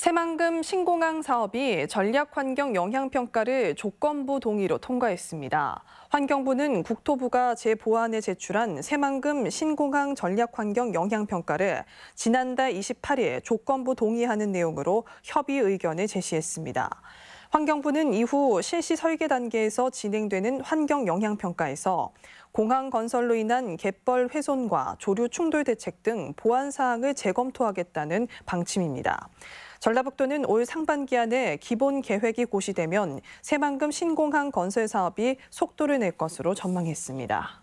새만금 신공항 사업이 전략환경 영향평가를 조건부 동의로 통과했습니다. 환경부는 국토부가 재보안에 제출한 새만금 신공항 전략환경 영향평가를 지난달 28일 조건부 동의하는 내용으로 협의 의견을 제시했습니다. 환경부는 이후 실시 설계 단계에서 진행되는 환경 영향 평가에서 공항 건설로 인한 갯벌 훼손과 조류 충돌 대책 등 보안 사항을 재검토하겠다는 방침입니다. 전라북도는 올 상반기 안에 기본 계획이 고시되면 새만금 신공항 건설 사업이 속도를 낼 것으로 전망했습니다.